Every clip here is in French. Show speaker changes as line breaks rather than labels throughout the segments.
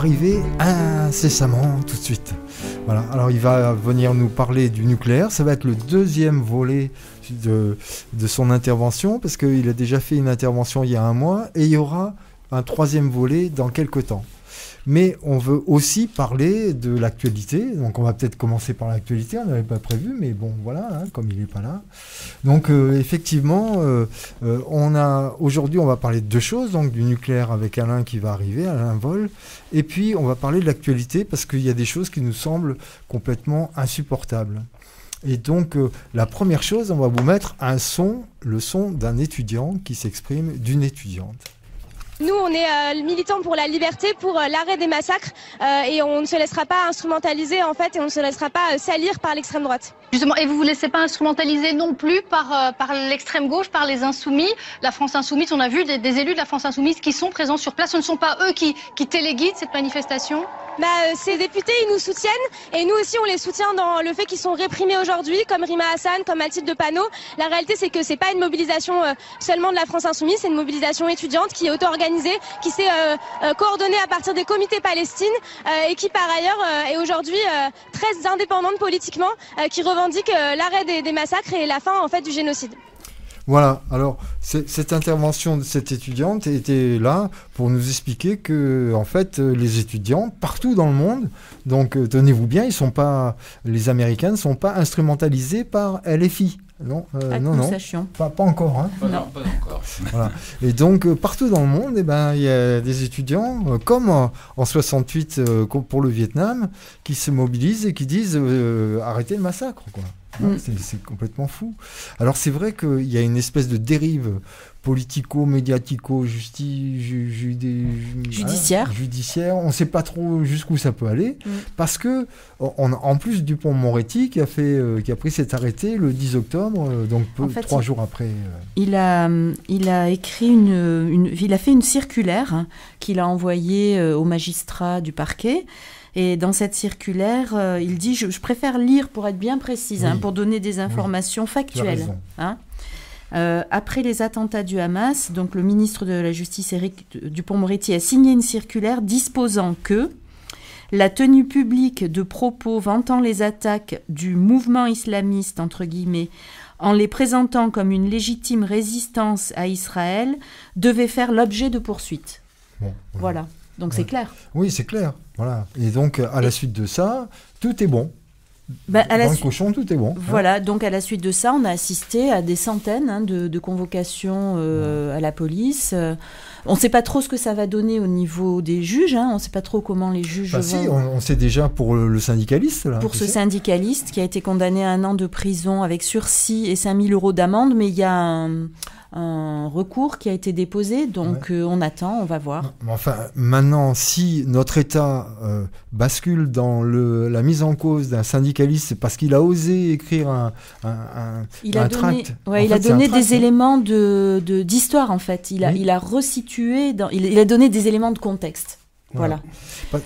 arriver incessamment tout de suite. Voilà. Alors il va venir nous parler du nucléaire. Ça va être le deuxième volet de, de son intervention parce qu'il a déjà fait une intervention il y a un mois et il y aura un troisième volet dans quelques temps. Mais on veut aussi parler de l'actualité. Donc on va peut-être commencer par l'actualité, on n'avait pas prévu, mais bon voilà, hein, comme il n'est pas là. Donc euh, effectivement, euh, euh, on a aujourd'hui on va parler de deux choses, donc du nucléaire avec Alain qui va arriver, Alain Vol, et puis on va parler de l'actualité parce qu'il y a des choses qui nous semblent complètement insupportables. Et donc, la première chose, on va vous mettre un son, le son d'un étudiant qui s'exprime, d'une étudiante.
Nous, on est euh, militants pour la liberté, pour euh, l'arrêt des massacres, euh, et on ne se laissera pas instrumentaliser en fait, et on ne se laissera pas salir par l'extrême droite. Justement, et vous vous laissez pas instrumentaliser non plus par, par l'extrême gauche, par les insoumis. La France insoumise, on a vu des, élus de la France insoumise qui sont présents sur place. Ce ne sont pas eux qui, qui téléguident cette manifestation bah, ces députés, ils nous soutiennent et nous aussi, on les soutient dans le fait qu'ils sont réprimés aujourd'hui, comme Rima Hassan, comme Mathilde de Panot. La réalité, c'est que c'est pas une mobilisation seulement de la France insoumise, c'est une mobilisation étudiante qui est auto-organisée qui s'est euh, euh, coordonnée à partir des comités palestines euh, et qui par ailleurs est aujourd'hui très indépendante politiquement, qui revendique l'arrêt des, massacres et la fin en fait du génocide.
Voilà, alors cette intervention de cette étudiante était là pour nous expliquer que, en fait, les étudiants partout dans le monde, donc tenez-vous bien, ils sont pas, les Américains ne sont pas instrumentalisés par LFI. Euh, non, non, hein. non. Pas, encore. non. pas encore. Et donc, euh, partout dans le monde, eh ben, il y a des étudiants, euh, comme en 68 pour le Vietnam, qui se mobilisent et qui disent arrêtez le massacre. Quoi. Mm. C'est complètement fou. Alors c'est vrai qu'il y a une espèce de dérive politico-médiatico hein, judiciaire. On ne sait pas trop jusqu'où ça peut aller. Mm. Parce que, en plus, Dupont-Moretti qui, a fait, euh, qui a pris cet arrêté le 10 octobre, euh, donc trois jours après. Euh,
il, a, il a écrit une, Il a fait une circulaire qu'il a envoyée aux magistrats du parquet. Et dans cette circulaire, euh, il dit je, préfère lire pour être bien précise, hein, pour donner des informations factuelles. Hein. Euh, après les attentats du Hamas, donc le ministre de la Justice Éric Dupont-Moretti a signé une circulaire disposant que la tenue publique de propos vantant les attaques du mouvement islamiste entre guillemets en les présentant comme une légitime résistance à Israël devait faire l'objet de poursuites. voilà. Donc c'est clair.
Oui, c'est clair. Voilà. Et donc, à la suite de ça, tout est bon. Bah, cochon, tout est bon. Hein.
Voilà, donc à la suite de ça, on a assisté à des centaines hein, de, convocations euh, à la police. Euh, on ne sait pas trop ce que ça va donner au niveau des juges. Hein. On ne sait pas trop comment les juges. Bah, vont...
on, sait déjà pour le, syndicaliste. pour ce
syndicaliste qui a été condamné à un an de prison avec sursis et 5000 euros d'amende, mais il y a un, recours qui a été déposé. Donc euh, on attend, on va voir.
Enfin, maintenant, si notre État euh, bascule dans la mise en cause d'un syndicaliste, c'est parce qu'il a osé écrire un, il, a tract.
il a donné, des hein. éléments d'histoire, de, en fait. Il a, il a resitué dans. Il, a donné des éléments de contexte. Voilà.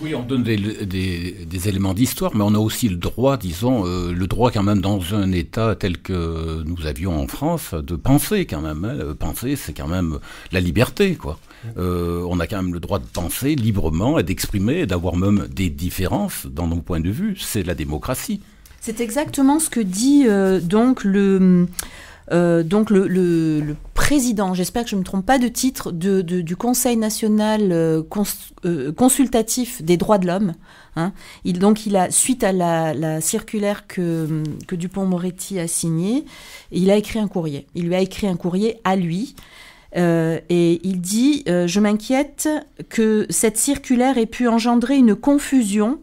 Oui, on donne des, éléments d'histoire, mais on a aussi le droit, disons, euh, le droit quand même dans un État tel que nous avions en France de penser quand même. Hein. Euh, penser, c'est quand même la liberté, quoi. Euh, on a quand même le droit de penser librement et d'exprimer, et d'avoir même des différences dans nos points de vue. C'est la démocratie.
C'est exactement ce que dit donc le donc le président, j'espère que je ne me trompe pas de titre, du Conseil national euh, euh, consultatif des droits de l'homme. Hein. Il, donc, a, suite à la, circulaire que, Dupont-Moretti a signée, il a écrit un courrier. Il lui a écrit un courrier à lui. Euh, et il dit Je m'inquiète que cette circulaire ait pu engendrer une confusion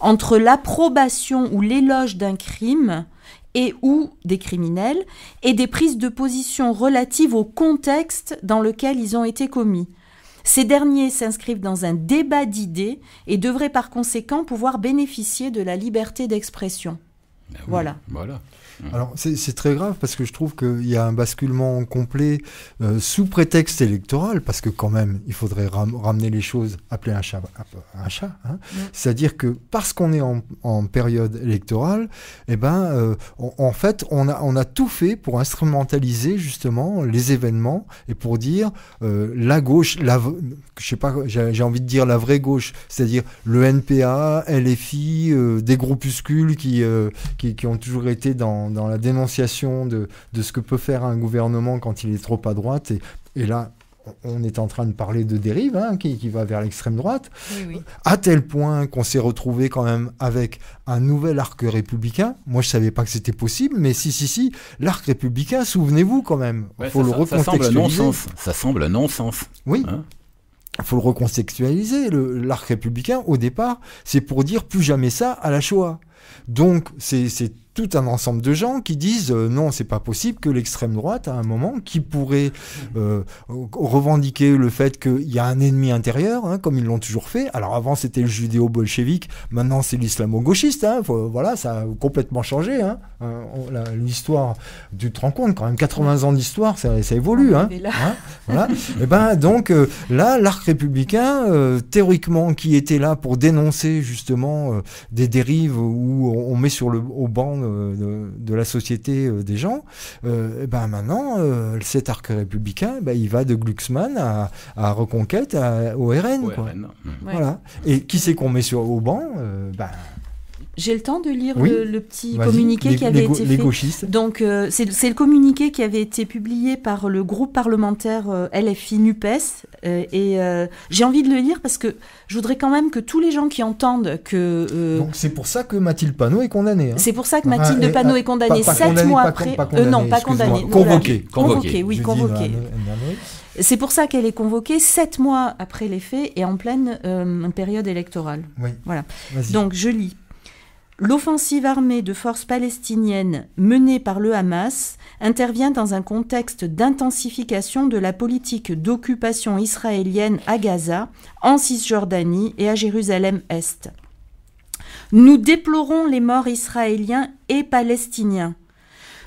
entre l'approbation ou l'éloge d'un crime et ou des criminels, et des prises de position relatives au contexte dans lequel ils ont été commis. Ces derniers s'inscrivent dans un débat d'idées et devraient par conséquent pouvoir bénéficier de la liberté d'expression. Ah voilà.
Voilà. Mmh. Alors c'est très grave parce que je trouve qu'il y a un basculement complet euh, sous prétexte électoral, parce que quand même, il faudrait ramener les choses, appeler un chat un chat. Hein. Mmh. C'est-à-dire que parce qu'on est en, en, période électorale, et eh ben, euh, en fait, on a, on a tout fait pour instrumentaliser justement les événements et pour dire euh, la gauche, la, je sais pas, j'ai envie de dire la vraie gauche, c'est-à-dire le NPA, LFI, des groupuscules qui, qui, qui ont toujours été dans dans, la dénonciation de, de, ce que peut faire un gouvernement quand il est trop à droite. Et, et là, on est en train de parler de dérive hein, qui, qui, va vers l'extrême droite, à tel point qu'on s'est retrouvé quand même avec un nouvel arc républicain. Moi, je savais pas que c'était possible, mais si, si, si, l'arc républicain, souvenez-vous quand même. ça semble faut ça, le recontextualiser.
Ça semble un non-sens. oui. il hein
faut le recontextualiser. L'arc républicain, au départ, c'est pour dire plus jamais ça à la Shoah. Donc c'est tout un ensemble de gens qui disent euh, non, c'est pas possible que l'extrême droite, à un moment, qui pourrait mmh. euh, revendiquer le fait qu'il y a un ennemi intérieur, hein, comme ils l'ont toujours fait. Alors avant, c'était le judéo-bolchevique, maintenant c'est l'islamo-gauchiste. Hein. voilà, ça a complètement changé. Hein. Euh, l'histoire, tu te rends compte quand même, 80 ans d'histoire, ça, ça, évolue. Ah, Et eh ben donc là, l'arc républicain, théoriquement, qui était là pour dénoncer justement des dérives ou où on, met sur le au banc euh, de, la société euh, des gens, euh, eh ben maintenant cet arc républicain, ben, il va de Glucksmann à, Reconquête au RN. Voilà. Et qui c'est qu'on met sur au banc ben,
j'ai le temps de lire le, petit communiqué qui avait été Donc euh, c'est le communiqué qui avait été publié par le groupe parlementaire euh, LFI Nupes euh, et j'ai envie de le lire parce que je voudrais quand même que tous les gens qui entendent que donc c'est pour ça que Mathilde Panot est condamnée. Hein. C'est pour ça que Mathilde ah, Panot ah, est condamnée sept mois après. non, pas condamnée. Convoquée. Convoquée. Oui, convoquée. C'est pour ça qu'elle est convoquée sept mois après les faits et en pleine période électorale. Voilà. Donc je lis. L'offensive armée de forces palestiniennes menée par le Hamas intervient dans un contexte d'intensification de la politique d'occupation israélienne à Gaza, en Cisjordanie et à Jérusalem-Est. Nous déplorons les morts israéliens et palestiniens.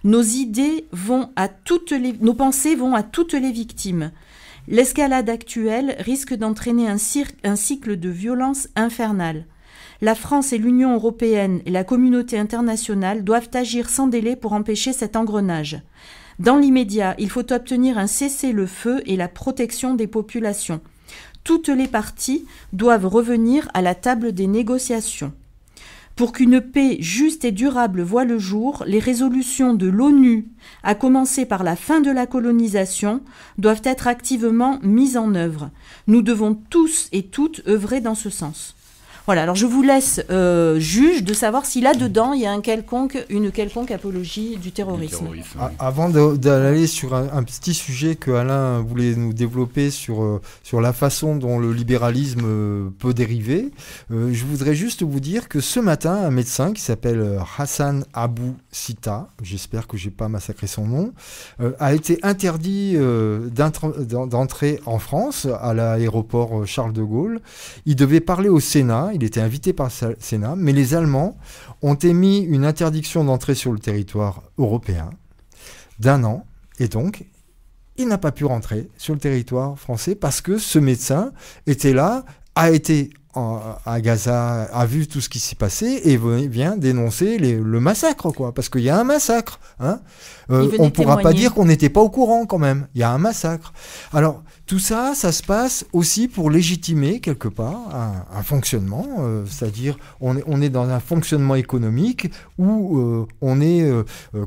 Nos idées vont à toutes nos pensées vont à toutes les victimes. L'escalade actuelle risque d'entraîner un, un cycle de violence infernale. La France et l'Union européenne et la communauté internationale doivent agir sans délai pour empêcher cet engrenage. Dans l'immédiat, il faut obtenir un cessez-le-feu et la protection des populations. Toutes les parties doivent revenir à la table des négociations. Pour qu'une paix juste et durable voie le jour, les résolutions de l'ONU, à commencer par la fin de la colonisation, doivent être activement mises en œuvre. Nous devons tous et toutes œuvrer dans ce sens. Voilà, alors je vous laisse euh, juge de savoir si là-dedans, il y a une quelconque apologie du terrorisme.
Avant d'aller sur un, petit sujet que Alain voulait nous développer sur, euh, sur la façon dont le libéralisme euh, peut dériver, je voudrais juste vous dire que ce matin, un médecin qui s'appelle Hassan Abou Sita, j'espère que j'ai pas massacré son nom, a été interdit d'entrer en France à l'aéroport Charles de Gaulle. Il devait parler au Sénat il était invité par le Sénat, mais les Allemands ont émis une interdiction d'entrée sur le territoire européen d'un an, et donc il n'a pas pu rentrer sur le territoire français parce que ce médecin était là, a été à Gaza a vu tout ce qui s'est passé et vient dénoncer le massacre, quoi. Parce qu'il y a un massacre. Hein. Euh, on ne pourra pas dire qu'on n'était pas au courant quand même. Il y a un massacre. Alors tout ça, ça se passe aussi pour légitimer quelque part un, fonctionnement, euh, c'est-à-dire on est, on est dans un fonctionnement économique où euh, on est,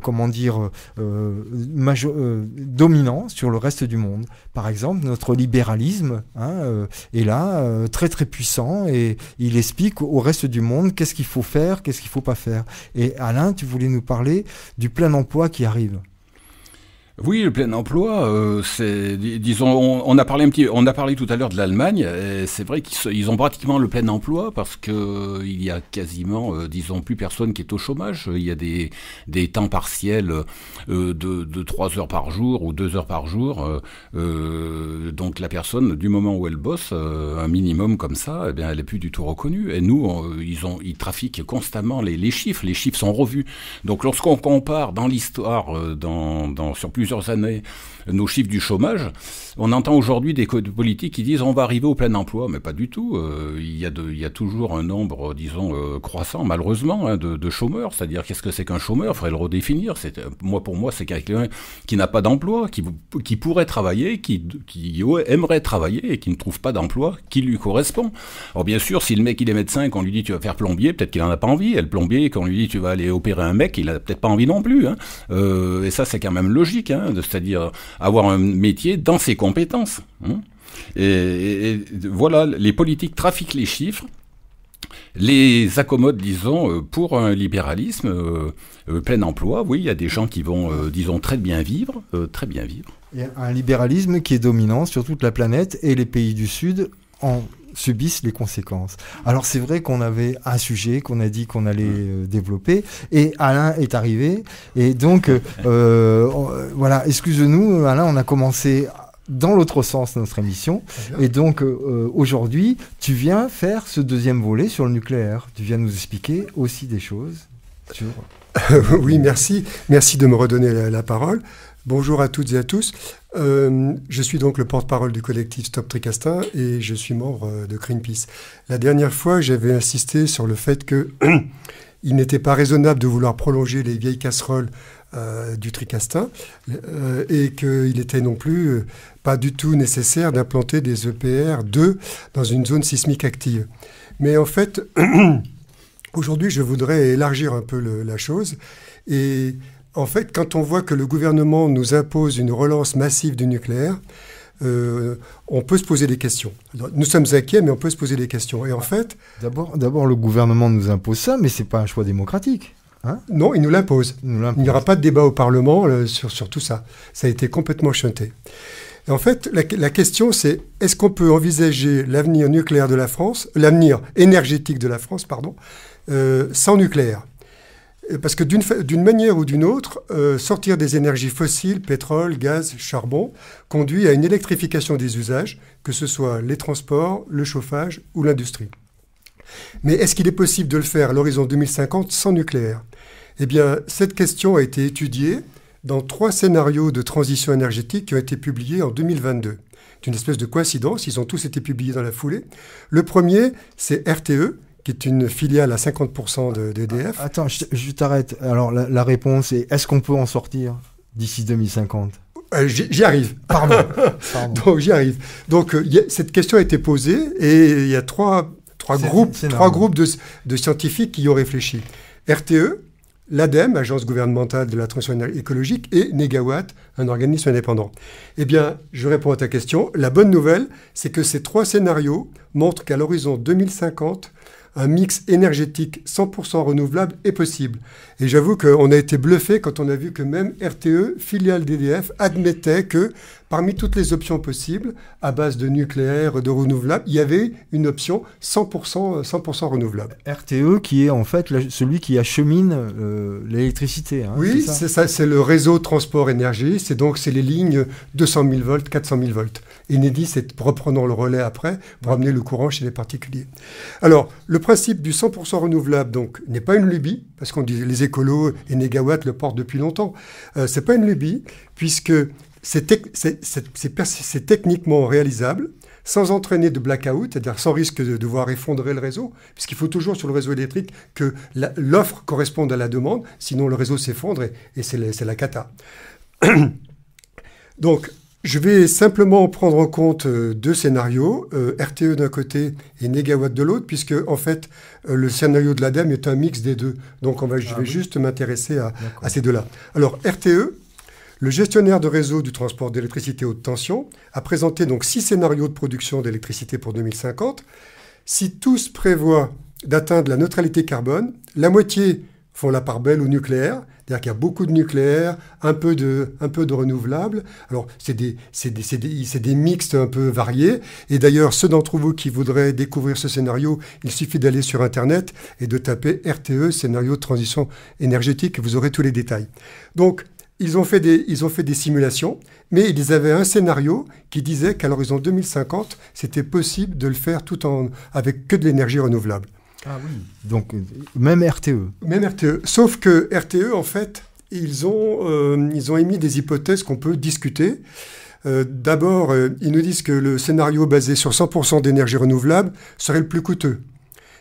comment dire, dominant sur le reste du monde. Par exemple, notre libéralisme hein, est là très très puissant et il explique au reste du monde qu'est-ce qu'il faut faire, qu'est-ce qu'il ne faut pas faire. Et Alain, tu voulais nous parler du plein emploi qui arrive.
Oui, le plein emploi, euh, c'est, disons, on, a parlé un petit, on a parlé tout à l'heure de l'Allemagne. Et c'est vrai qu'ils ont pratiquement le plein emploi parce que euh, il y a quasiment, euh, disons, plus personne qui est au chômage. Il y a des, des temps partiels de, de 3 heures par jour ou 2 heures par jour. donc la personne, du moment où elle bosse, un minimum comme ça, eh bien, elle est plus du tout reconnue. Et nous, ils ont, ils trafiquent constamment les, les chiffres. Les chiffres sont revus. Donc lorsqu'on compare dans l'histoire, dans, dans sur plusieurs années nos chiffres du chômage. On entend aujourd'hui des politiques qui disent on va arriver au plein emploi, mais pas du tout. Euh, il, y a il, toujours un nombre, disons, euh, croissant, malheureusement, hein, de, chômeurs. C'est-à-dire qu'est-ce que c'est qu'un chômeur Il faudrait le redéfinir. Euh, moi, pour moi, c'est quelqu'un qui n'a pas d'emploi, qui, qui, pourrait travailler, qui, aimerait travailler et qui ne trouve pas d'emploi qui lui correspond. Alors bien sûr, si le mec il est médecin et qu'on lui dit tu vas faire plombier, peut-être qu'il en a pas envie. Et le plombier, quand lui dit tu vas aller opérer un mec, il a peut-être pas envie non plus. Hein. et ça, c'est quand même logique c'est-à-dire avoir un métier dans ses compétences. Hein. Et, voilà, les politiques trafiquent les chiffres, les accommodent, disons, euh, pour un libéralisme euh, euh, plein emploi. Oui, il y a des gens qui vont, disons, très bien vivre, très bien vivre.
un libéralisme qui est dominant sur toute la planète et les pays du Sud en subissent les conséquences. Alors c'est vrai qu'on avait un sujet qu'on a dit qu'on allait euh, développer et Alain est arrivé et donc euh, euh, voilà, excuse-nous Alain, on a commencé dans l'autre sens notre émission et donc
aujourd'hui, tu viens faire ce deuxième volet sur le nucléaire. Tu viens nous expliquer aussi des choses oui, merci. Merci de me redonner la parole. Bonjour à toutes et à tous. Euh, je suis donc le porte-parole du collectif Stop Tricastin et je suis membre euh, de Greenpeace. La dernière fois, j'avais insisté sur le fait que il n'était pas raisonnable de vouloir prolonger les vieilles casseroles euh, du Tricastin et qu'il n'était non plus pas du tout nécessaire d'implanter des EPR 2 dans une zone sismique active. Mais en fait, aujourd'hui, je voudrais élargir un peu la chose et en fait, quand on voit que le gouvernement nous impose une relance massive du nucléaire, euh, on peut se poser des questions. Nous sommes inquiets, mais on peut se poser des questions. Et en fait, d'abord, le gouvernement nous impose ça, mais ce n'est pas un choix démocratique. Hein non, il nous l'impose. Il n'y aura pas de débat au Parlement euh, sur, tout ça. Ça a été complètement chanté. en fait, la, question, c'est est-ce qu'on peut envisager l'avenir nucléaire de la France, euh, l'avenir énergétique de la France, pardon, sans nucléaire euh, parce que d'une manière ou d'une autre, euh, sortir des énergies fossiles, pétrole, gaz, charbon, conduit à une électrification des usages, que ce soit les transports, le chauffage ou l'industrie. Mais est-ce qu'il est possible de le faire à l'horizon 2050 sans nucléaire Eh bien, cette question a été étudiée dans trois scénarios de transition énergétique qui ont été publiés en 2022. C'est une espèce de coïncidence, ils ont tous été publiés dans la foulée. Le premier, c'est RTE, qui est une filiale à 50% d'EDF. De, ah, attends, je, t'arrête. Alors la, réponse est est-ce qu'on peut en sortir d'ici 2050 euh, J'y arrive, pardon. Donc j'y arrive. Donc euh, cette question a été posée et il y a trois, trois groupes, trois groupes de, scientifiques qui y ont réfléchi. RTE, l'ADEME, Agence gouvernementale de la transition écologique, et Negawatt, un organisme indépendant. Eh bien, je réponds à ta question. La bonne nouvelle, c'est que ces trois scénarios montrent qu'à l'horizon 2050, un mix énergétique 100% renouvelable est possible. Et j'avoue qu'on a été bluffé quand on a vu que même RTE, filiale d'EDF, admettait que parmi toutes les options possibles, à base de nucléaire, de renouvelable, il y avait une option 100%, 100 renouvelable.
RTE qui est en fait celui
qui achemine euh, l'électricité. Hein, oui, c'est ça, c'est le réseau transport énergie, c'est donc c'est les lignes 200 000 volts, 400 000 volts. Enedis c'est reprenons le relais après pour amener le courant chez les particuliers. Alors, le le principe du 100% renouvelable donc n'est pas une lubie, parce qu'on dit les écolos et négawatts le portent depuis longtemps. Euh, c'est pas une lubie, puisque c'est techniquement réalisable sans entraîner de blackout, c'est-à-dire sans risque de devoir effondrer le réseau, puisqu'il faut toujours sur le réseau électrique que l'offre corresponde à la demande, sinon le réseau s'effondre et, c'est la, la cata. Donc, je vais simplement prendre en compte euh, deux scénarios, euh, RTE d'un côté et Négawatt de l'autre, puisque en fait euh, le scénario de l'ADEME est un mix des deux. Donc je ah vais juste m'intéresser à, à, ces deux-là. Alors RTE, le gestionnaire de réseau du transport d'électricité haute tension, a présenté donc six scénarios de production d'électricité pour 2050. Si tous prévoient d'atteindre la neutralité carbone, la moitié font la part belle au nucléaire, c'est-à-dire qu'il y a beaucoup de nucléaire, un peu de, un Alors, c'est des, mixtes un peu variés. Et d'ailleurs, ceux d'entre vous qui voudraient découvrir ce scénario, il suffit d'aller sur Internet et de taper RTE, scénario de transition énergétique, vous aurez tous les détails. Donc, ils ont fait des, ils ont fait des simulations, mais ils avaient un scénario qui disait qu'à l'horizon 2050, c'était possible de le faire tout en, avec que de l'énergie renouvelable. Ah oui. Donc, même RTE. Même RTE. Sauf que RTE, en fait, ils ont, euh, ils ont émis des hypothèses qu'on peut discuter. Euh, d'abord, euh, ils nous disent que le scénario basé sur 100% d'énergie renouvelable serait le plus coûteux.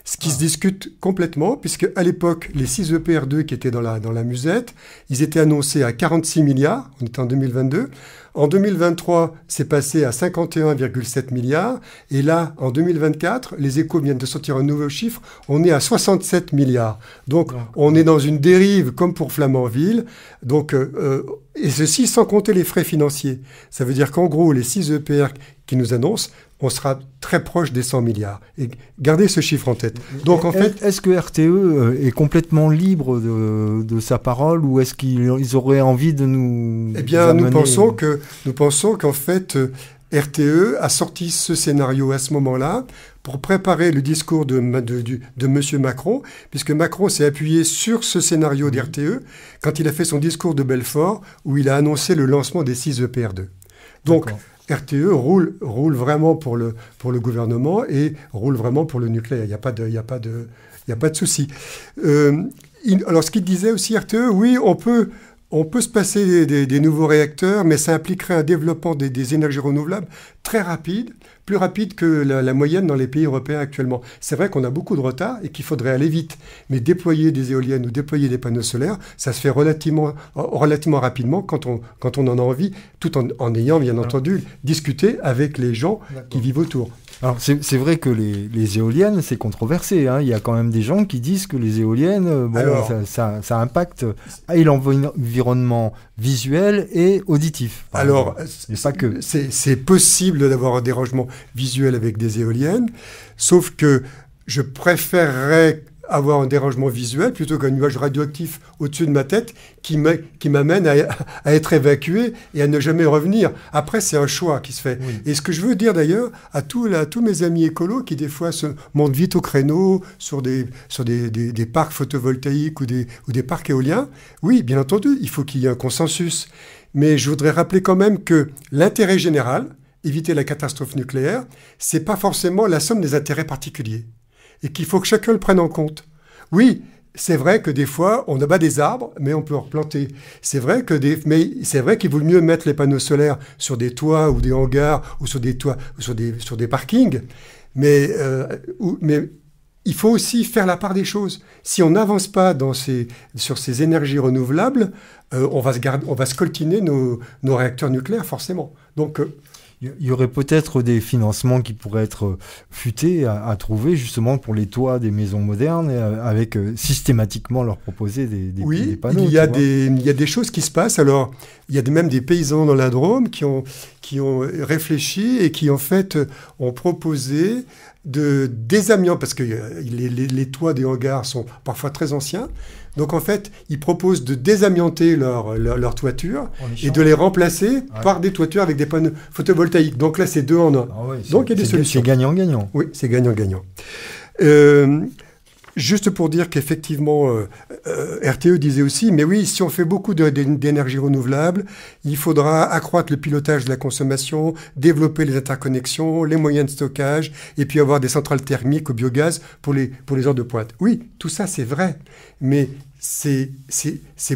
Ce qui ah. se discute complètement, puisque à l'époque, les 6 EPR2 qui étaient dans la, dans la musette, ils étaient annoncés à 46 milliards, on était en 2022. En 2023, c'est passé à 51,7 milliards. Et là, en 2024, les échos viennent de sortir un nouveau chiffre. On est à 67 milliards. Donc, on est dans une dérive comme pour Flamanville. Donc, euh, euh, et ceci sans compter les frais financiers. Ça veut dire qu'en gros, les 6 EPR qui nous annoncent, on sera très proche des 100 milliards. Et gardez ce chiffre en tête. Donc en fait, est-ce que RTE euh, est complètement
libre de, sa parole ou est-ce qu'ils auraient envie de nous Eh bien, nous pensons
que nous pensons qu'en fait euh, RTE a sorti ce scénario à ce moment-là pour préparer le discours de, de, M. Macron, puisque Macron s'est appuyé sur ce scénario d'RTE quand il a fait son discours de Belfort, où il a annoncé le lancement des 6 EPR2. Donc, RTE roule, roule vraiment pour le, pour le gouvernement et roule vraiment pour le nucléaire. Il n'y a pas de, il a pas de souci. Euh, alors, ce qu'il disait aussi RTE, oui, on peut on peut se passer des, nouveaux réacteurs, mais ça impliquerait un développement des, énergies renouvelables très rapide, plus rapide que la, moyenne dans les pays européens actuellement. C'est vrai qu'on a beaucoup de retard et qu'il faudrait aller vite, mais déployer des éoliennes ou déployer des panneaux solaires, ça se fait relativement, relativement rapidement quand on, quand on en a envie, tout en, en ayant bien entendu discuté avec les gens qui vivent autour. Alors
c'est vrai que les, éoliennes, c'est controversé. Hein. Il y a quand même des gens qui disent que les éoliennes, euh, bon, ça, ça, ça, impacte l'environnement visuel et
auditif. Alors, c'est possible d'avoir un dérangement visuel avec des éoliennes, sauf que je préférerais avoir un dérangement visuel plutôt qu'un nuage radioactif au-dessus de ma tête qui m'amène à, à, être évacué et à ne jamais revenir. Après, c'est un choix qui se fait. Et ce que je veux dire d'ailleurs à, à, tous mes amis écolos qui des fois se montent vite au créneau sur des, sur des, des parcs photovoltaïques ou des, ou des parcs éoliens, oui, bien entendu, il faut qu'il y ait un consensus. Mais je voudrais rappeler quand même que l'intérêt général, éviter la catastrophe nucléaire, c'est pas forcément la somme des intérêts particuliers et qu'il faut que chacun le prenne en compte. Oui, c'est vrai que des fois, on abat des arbres, mais on peut en replanter. C'est vrai que des, mais c'est vrai qu'il vaut mieux mettre les panneaux solaires sur des toits ou des hangars ou sur des toits sur des sur des parkings. Mais euh, mais il faut aussi faire la part des choses. Si on n'avance pas dans ces, sur ces énergies renouvelables, euh, on, va se garder, on va se coltiner nos, nos réacteurs nucléaires forcément. Donc euh,
il y aurait peut-être des financements qui pourraient être euh, futés à, trouver justement pour les toits des maisons modernes, euh, avec euh, systématiquement leur proposer des, des, oui, Il y, a
des, choses qui se passent. Alors, il y a même des paysans dans la Drôme qui ont, réfléchi et qui en fait ont proposé de désamiant parce que les toits des hangars sont parfois très anciens, donc en fait, ils proposent de désamianter leurs leur, toitures oh, et de les remplacer par des toitures avec des panneaux photovoltaïques. Donc là, c'est deux en un. Ah Donc il y a des solutions. C'est gagnant-gagnant. Oui, c'est gagnant-gagnant. Euh, Juste pour dire qu'effectivement, euh, euh, RTE disait aussi, mais oui, si on fait beaucoup d'énergie renouvelable, il faudra accroître le pilotage de la consommation, développer les interconnexions, les moyens de stockage, et puis avoir des centrales thermiques au biogaz pour les, pour les heures de pointe. Oui, tout ça c'est vrai, mais c'est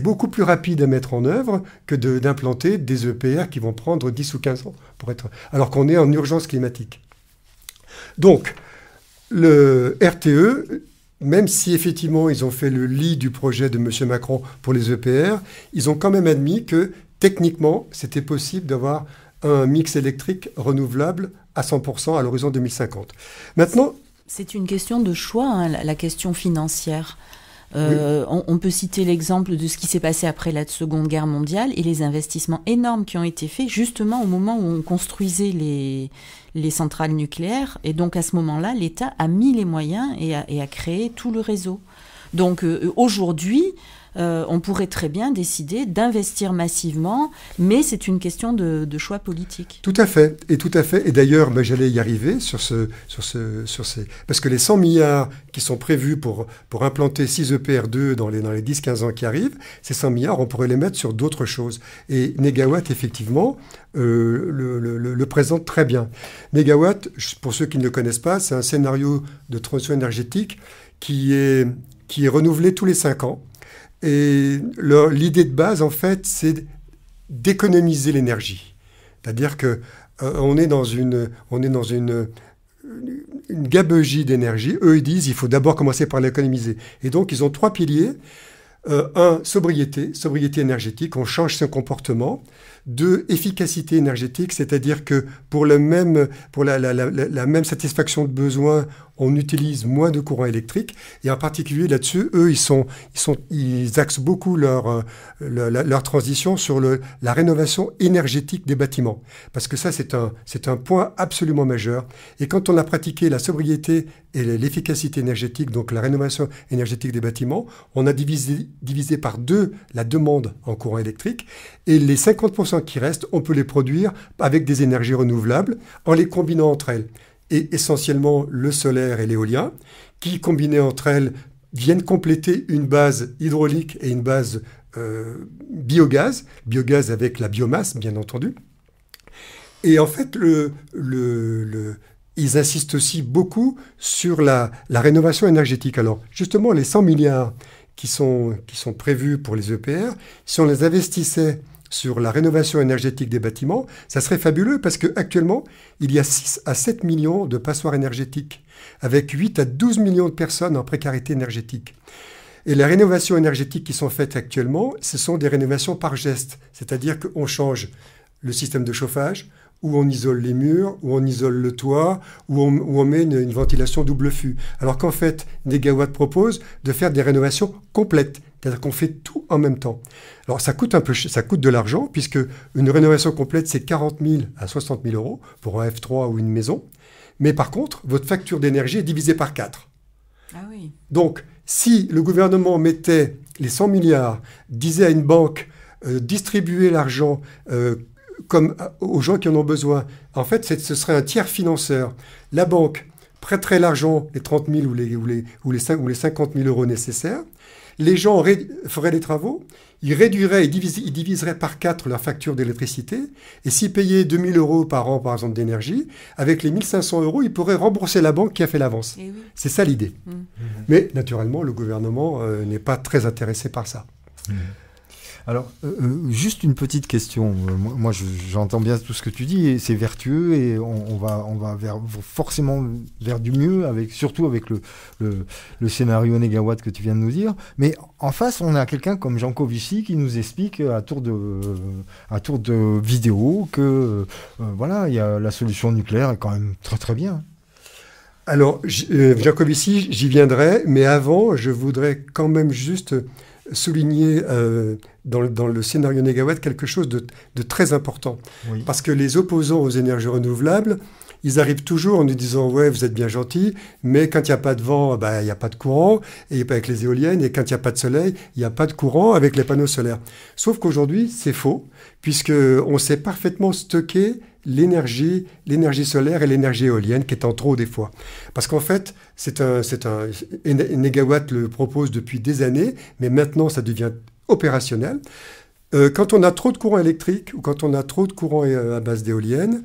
beaucoup plus rapide à mettre en œuvre que d'implanter des EPR qui vont prendre 10 ou 15 ans, pour être, alors qu'on est en urgence climatique. Donc, le RTE même si effectivement ils ont fait le lit du projet de M. Macron pour les EPR, ils ont quand même admis que techniquement c'était possible d'avoir un mix électrique renouvelable à 100% à l'horizon 2050. Maintenant...
C'est une question de choix, hein, la question financière. Euh, on, peut citer l'exemple de ce qui s'est passé après la Seconde Guerre mondiale et les investissements énormes qui ont été faits justement au moment où on construisait les, centrales nucléaires. Et donc à ce moment-là, l'État a mis les moyens et a créé tout le réseau. Donc euh, aujourd'hui, euh, on pourrait très bien décider d'investir massivement, mais c'est une question de, choix politique.
Tout à fait, et tout à fait. Et d'ailleurs, ben, j'allais y arriver sur ce, sur ce, sur ces, parce que les 100 milliards qui sont prévus pour, pour implanter 6 EPR2 dans les, dans les 10-15 ans qui arrivent, ces 100 milliards, on pourrait les mettre sur d'autres choses. Et Negawatt, effectivement, euh, le, présente très bien. Negawatt, pour ceux qui ne le connaissent pas, c'est un scénario de transition énergétique qui est qui est renouvelé tous les cinq ans. Et l'idée de base, en fait, c'est d'économiser l'énergie. C'est-à-dire que euh, on est dans une, on est dans une, gabegie d'énergie. Eux, ils disent, il faut d'abord commencer par l'économiser. Et donc, ils ont trois piliers. Euh, un, sobriété, sobriété énergétique, on change son comportement. Deux, efficacité énergétique, c'est-à-dire que pour, le même, pour la, la, même satisfaction de besoin, on utilise moins de courant électrique. Et en particulier là-dessus, eux, ils, sont, axent beaucoup leur, euh, transition sur la rénovation énergétique des bâtiments. Parce que ça, c'est un, point absolument majeur. Et quand on a pratiqué la sobriété et l'efficacité énergétique, donc la rénovation énergétique des bâtiments, on a divisé, divisé par deux la demande en courant électrique. Et les 50% qui restent, on peut les produire avec des énergies renouvelables en les combinant entre elles essentiellement le solaire et l'éolien, qui, combinés entre elles, viennent compléter une base hydraulique et une base euh, biogaz, biogaz avec la biomasse, bien entendu. Et en fait, ils insistent aussi beaucoup sur la, rénovation énergétique. Alors, justement, les 100 milliards qui sont, qui sont prévus pour les EPR, si on les investissait sur la rénovation énergétique des bâtiments, ça serait fabuleux parce qu'actuellement, il y a 6 à 7 millions de passoires énergétiques, avec 8 à 12 millions de personnes en précarité énergétique. Et les rénovations énergétiques qui sont faites actuellement, ce sont des rénovations par geste, c'est-à-dire qu'on change le système de chauffage, où on isole les murs, où on isole le toit, où on, où met une, ventilation double fût. Alors qu'en fait, Negawatt propose de faire des rénovations complètes. C'est-à-dire qu'on fait tout en même temps. Alors ça coûte un peu, ça coûte de l'argent puisque une rénovation complète c'est 40 000 à 60 000 euros pour un F3 ou une maison. Mais par contre, votre facture d'énergie est divisée par 4. Ah Donc si le gouvernement mettait les 100 milliards, disait à une banque euh, distribuer l'argent euh, comme aux gens qui en ont besoin. En fait, ce serait un tiers financeur. La banque prêterait l'argent, les 30 000 ou les, ou les, 5, ou les 50 000 euros nécessaires. Les gens feraient les travaux, ils réduiraient, et diviseraient par quatre leur facture d'électricité, et s'ils payaient 2 000 euros par an, par exemple, d'énergie, avec les 1 500 euros, ils pourraient rembourser la banque qui a fait l'avance. Eh c'est ça l'idée. Mm. Mais naturellement, le gouvernement euh, n'est pas très intéressé par ça. Mm.
Alors, euh, euh, juste une petite question. Euh, moi, j'entends bien tout ce que tu dis et c'est vertueux et on, va, on va forcément vers du mieux, avec, surtout avec le, scénario négawatt que tu viens de nous dire. Mais en face, on a quelqu'un comme Jean Covici qui nous explique à tour de, à tour de
vidéo que voilà, y a, la solution nucléaire est quand même très très bien. Alors, Jean j'y viendrai, mais avant, je voudrais quand même juste souligner euh, dans, le, scénario négawatt quelque chose de, très important. Parce que les opposants aux énergies renouvelables ils arrivent toujours en nous disant ouais vous êtes bien gentil, mais quand il n'y a pas de vent, bah, il n'y a pas de courant, et avec les éoliennes, et quand il n'y a pas de soleil, il n'y a pas de courant avec les panneaux solaires. Sauf qu'aujourd'hui c'est faux, puisque on sait parfaitement stocker l'énergie, l'énergie solaire et l'énergie éolienne qui est en trop des fois. Parce qu'en fait, c'est un, c'est le propose depuis des années, mais maintenant ça devient opérationnel. Euh, quand on a trop de courant électrique ou quand on a trop de courant euh, à base d'éoliennes,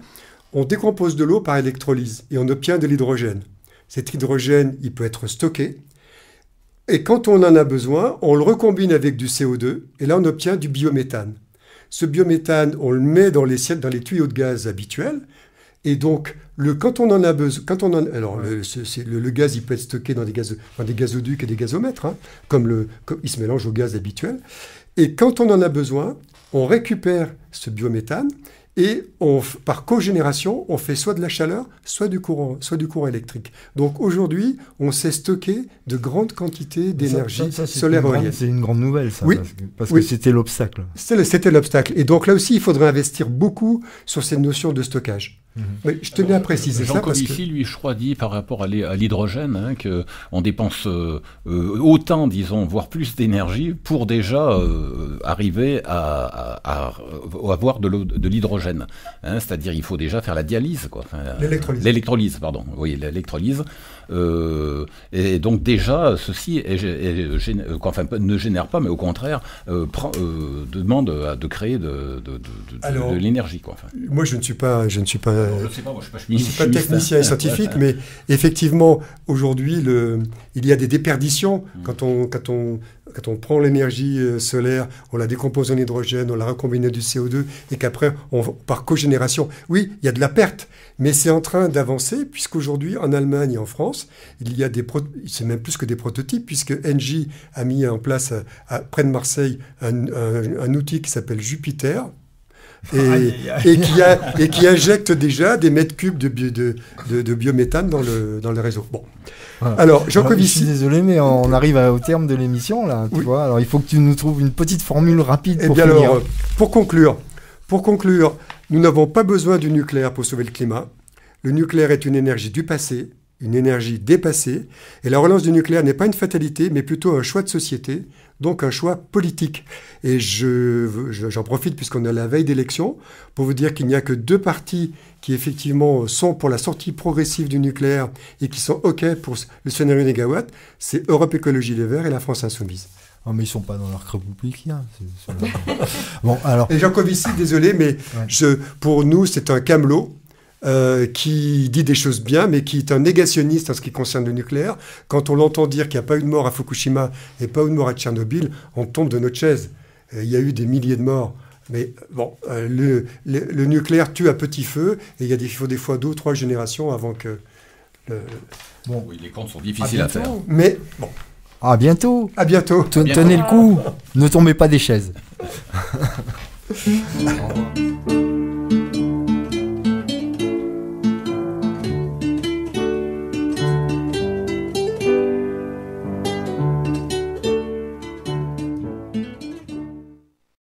on décompose de l'eau par électrolyse et on obtient de l'hydrogène. Cet hydrogène, il peut être stocké. Et quand on en a besoin, on le recombine avec du CO2 et là on obtient du biométhane. Ce biométhane, on le met dans les, tuyaux de gaz habituels. Et donc, quand on en a besoin, alors le, gaz, il peut être stocké dans des, gazoducs et des gazomètres, hein, comme, comme il se mélange au gaz habituel. Et quand on en a besoin, on récupère ce biométhane et par par cogénération, on fait soit de la chaleur, soit du courant, soit du courant électrique. Donc aujourd'hui, on sait stocker de grandes quantités d'énergie solaire C'est une grande nouvelle, ça. Oui. Parce que, c'était l'obstacle. C'était l'obstacle. Et donc là aussi, il faudrait investir beaucoup sur cette notion de stockage. Mhm. je tenais à préciser ça. Jean que...
lui, je crois, dit par rapport à l'hydrogène hein, qu'on dépense euh, euh, autant, disons, voire plus d'énergie pour déjà euh, arriver à, avoir de l'hydrogène. Hein, c'est-à-dire, il faut déjà faire la dialyse. L'électrolyse. L'électrolyse, pardon. Oui, l'électrolyse. Euh, et, donc déjà, ceci euh, ne génère pas, mais au contraire, euh, demande à, de créer de, l'énergie.
Moi, je ne suis pas, je ne suis pas, technicien et scientifique, mais effectivement, aujourd'hui, il y a des déperditions mm. quand on, quand on quand on prend l'énergie solaire, on la décompose en hydrogène, on la recombine du CO2 et qu'après, on, par cogénération, oui, il y a de la perte, mais c'est en train d'avancer puisqu'aujourd'hui, en Allemagne et en France, il y a des, c'est même plus que des prototypes, puisque Engie a mis en place euh, près de Marseille un, outil qui s'appelle Jupiter. Et, qui et qui injecte déjà des mètres cubes de, de, biométhane dans le, dans le réseau. Bon. Alors, Jean ah, Je suis
désolé, mais on, arrive au terme de l'émission, là. Tu vois alors, il faut que tu nous trouves une petite formule rapide eh pour et finir. Alors,
pour conclure, pour conclure, nous n'avons pas besoin du nucléaire pour sauver le climat. Le nucléaire est une énergie du passé une énergie dépassée, et la relance du nucléaire n'est pas une fatalité, mais plutôt un choix de société, donc un choix politique. Et j'en je, j'en profite, puisqu'on est à la veille d'élection, pour vous dire qu'il n'y a que deux partis qui effectivement sont pour la sortie progressive du nucléaire et qui sont OK pour le scénario négawatt, c'est Europe Écologie Les Verts et la France Insoumise. Non, ah, mais ils sont pas dans leur républicain. Euh, hein. bon, alors... Et Covici, désolé, mais je, pour nous, c'est un camelot. Euh, qui dit des choses bien, mais qui est un négationniste en ce qui concerne le nucléaire. Quand on l'entend dire qu'il n'y a pas eu de mort à Fukushima et pas une de mort à Tchernobyl, on tombe de notre chaise. Euh, il y a eu des milliers de morts. Mais bon, euh, le, le, nucléaire tue à petit feu et il, y a des, faut des fois deux ou trois générations avant que.
Bon, les comptes sont difficiles à, faire. Mais
bon.
À bientôt. À bientôt.
Tenez le coup. ne tombez pas des chaises.